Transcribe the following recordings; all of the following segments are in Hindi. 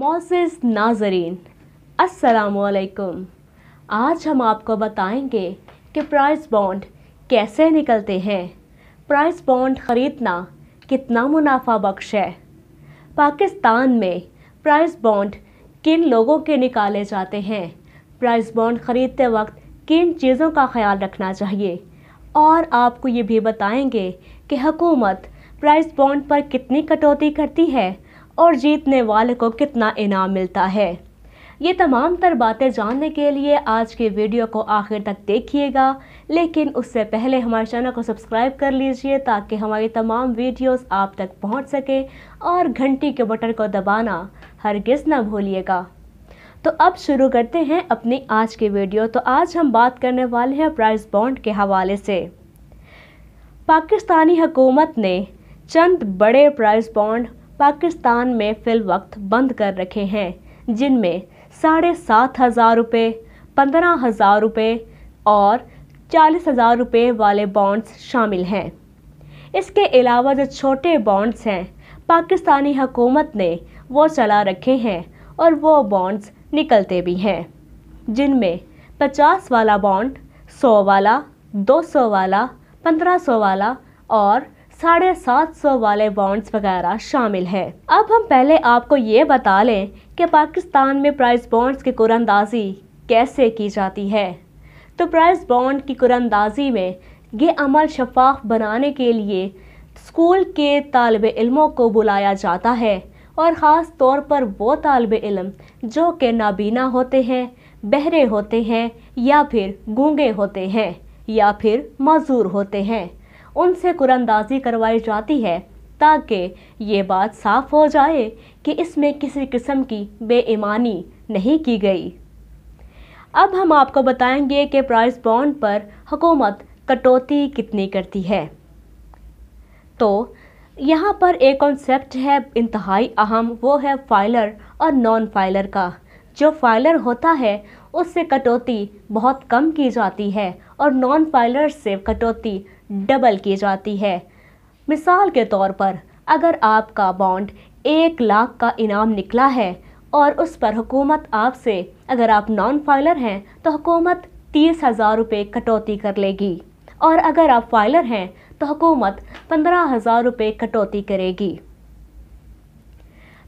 मोसिस नाजरीन असलकुम आज हम आपको बताएंगे कि प्राइस बॉन्ड कैसे निकलते हैं प्राइस बॉन्ड ख़रीदना कितना मुनाफा बख्श है पाकिस्तान में प्राइस बॉन्ड किन लोगों के निकाले जाते हैं प्राइस बॉन्ड ख़रीदते वक्त किन चीज़ों का ख्याल रखना चाहिए और आपको ये भी बताएंगे कि हुकूमत प्राइस बॉन्ड पर कितनी कटौती करती है और जीतने वाले को कितना इनाम मिलता है ये तमाम तर बातें जानने के लिए आज के वीडियो को आखिर तक देखिएगा लेकिन उससे पहले हमारे चैनल को सब्सक्राइब कर लीजिए ताकि हमारी तमाम वीडियोस आप तक पहुंच सके और घंटी के बटन को दबाना गिज ना भूलिएगा तो अब शुरू करते हैं अपनी आज की वीडियो तो आज हम बात करने वाले हैं प्राइस बॉन्ड के हवाले से पाकिस्तानी हुकूमत ने चंद बड़े प्राइस बॉन्ड पाकिस्तान में फिल वक्त बंद कर रखे हैं जिनमें साढ़े सात हज़ार रुपये पंद्रह हज़ार रुपये और चालीस हज़ार रुपये वाले बॉन्ड्स शामिल हैं इसके अलावा जो छोटे बॉन्ड्स हैं पाकिस्तानी हकूमत ने वो चला रखे हैं और वो बॉन्ड्स निकलते भी हैं जिनमें पचास वाला बॉन्ड सौ वाला दो सौ वाला पंद्रह सौ वाला और साढ़े सात सौ वाले बॉन्ड्स वगैरह शामिल है अब हम पहले आपको ये बता लें कि पाकिस्तान में प्राइस बॉन्ड्स की कुरंदाजी कैसे की जाती है तो प्राइस बॉन्ड की कुरंदाजी में ये अमल शफाफ बनाने के लिए स्कूल के तलब इलमों को बुलाया जाता है और ख़ास तौर पर वो तलब इलम जो कि नाबीना होते हैं बहरे होते हैं या फिर गूँगे होते हैं या फिर मजूर होते हैं उनसे कुरानंदाजी करवाई जाती है ताकि ये बात साफ हो जाए कि इसमें किसी किस्म की बेईमानी नहीं की गई अब हम आपको बताएंगे कि प्राइस बॉन्ड पर हुकूमत कटौती कितनी करती है तो यहाँ पर एक कॉन्सेप्ट है इंतहाई अहम वो है फाइलर और नॉन फाइलर का जो फाइलर होता है उससे कटौती बहुत कम की जाती है और नॉन फाइलर से कटौती डबल की जाती है मिसाल के तौर पर अगर आपका बॉन्ड एक लाख का इनाम निकला है और उस पर हुकूमत आपसे अगर आप नॉन फाइलर हैं तो हुकूमत तीस हज़ार रुपये कटौती कर लेगी और अगर आप फाइलर हैं तो हुकूमत पंद्रह हज़ार रुपये कटौती करेगी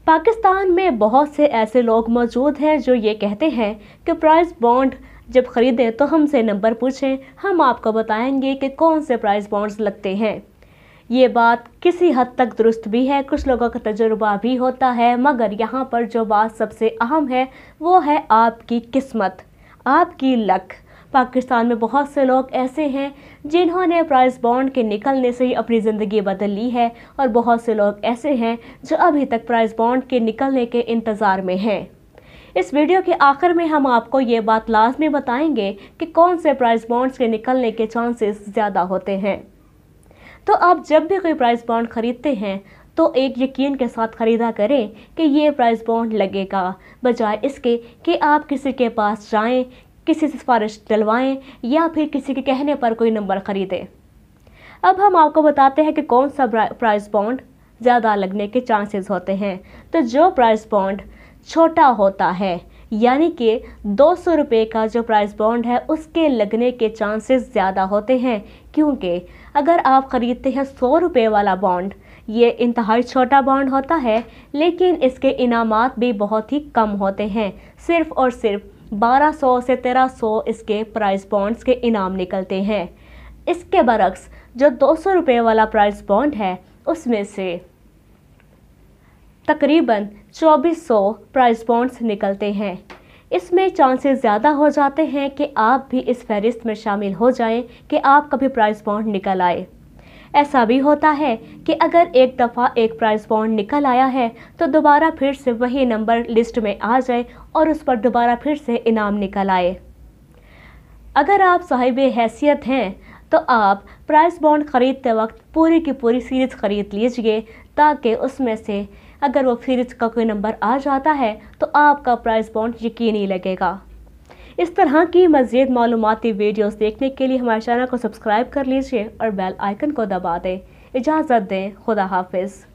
पाकिस्तान में बहुत से ऐसे लोग मौजूद हैं जो ये कहते हैं कि प्राइस बॉन्ड जब ख़रीदें तो हमसे नंबर पूछें हम आपको बताएंगे कि कौन से प्राइस बॉन्ड्स लगते हैं ये बात किसी हद तक दुरुस्त भी है कुछ लोगों का तजुर्बा भी होता है मगर यहाँ पर जो बात सबसे अहम है वो है आपकी किस्मत आपकी लक पाकिस्तान में बहुत से लोग ऐसे हैं जिन्होंने प्राइस बॉन्ड के निकलने से ही अपनी ज़िंदगी बदल ली है और बहुत से लोग ऐसे हैं जो अभी तक प्राइस बॉन्ड के निकलने के इंतज़ार में हैं इस वीडियो के आखिर में हम आपको ये बात लाजमी बताएंगे कि कौन से प्राइस बॉन्ड्स के निकलने के चांसेस ज़्यादा होते हैं तो आप जब भी कोई प्राइस बॉन्ड ख़रीदते हैं तो एक यकीन के साथ ख़रीदा करें कि ये प्राइस बॉन्ड लगेगा बजाय इसके कि आप किसी के पास जाएँ किसी से सिफारिश डलवाएँ या फिर किसी के कहने पर कोई नंबर ख़रीदें अब हम आपको बताते हैं कि कौन सा प्राइस बॉन्ड ज़्यादा लगने के चांसेस होते हैं तो जो प्राइस बॉन्ड छोटा होता है यानी कि दो सौ रुपये का जो प्राइस बॉन्ड है उसके लगने के चांसेस ज़्यादा होते हैं क्योंकि अगर आप ख़रीदते हैं सौ रुपये वाला बॉन्ड ये इंतहाई छोटा बॉन्ड होता है लेकिन इसके इनाम भी बहुत ही कम होते हैं सिर्फ़ और सिर्फ 1200 से 1300 इसके प्राइस बॉन्ड्स के इनाम निकलते हैं इसके बरक्स जो दो सौ रुपये वाला प्राइस बॉन्ड है उसमें से तकरीबन 2400 प्राइस बॉन्ड्स निकलते हैं इसमें चांसेस ज़्यादा हो जाते हैं कि आप भी इस फहरिस्त में शामिल हो जाएं कि आप कभी प्राइस बॉन्ड निकल आए ऐसा भी होता है कि अगर एक दफ़ा एक प्राइस बॉन्ड निकल आया है तो दोबारा फिर से वही नंबर लिस्ट में आ जाए और उस पर दोबारा फिर से इनाम निकल आए अगर आप साहिब हैसियत हैं तो आप प्राइस बॉन्ड ख़रीदते वक्त पूरी की पूरी सीरीज़ ख़रीद लीजिए ताकि उसमें से अगर वो फिर का कोई नंबर आ जाता है तो आपका प्राइस बॉन्ड यकीनी लगेगा इस तरह की मज़ीद मालूमती वीडियोस देखने के लिए हमारे चैनल को सब्सक्राइब कर लीजिए और बेल आइकन को दबा दें इजाज़त दें खुदा हाफिज़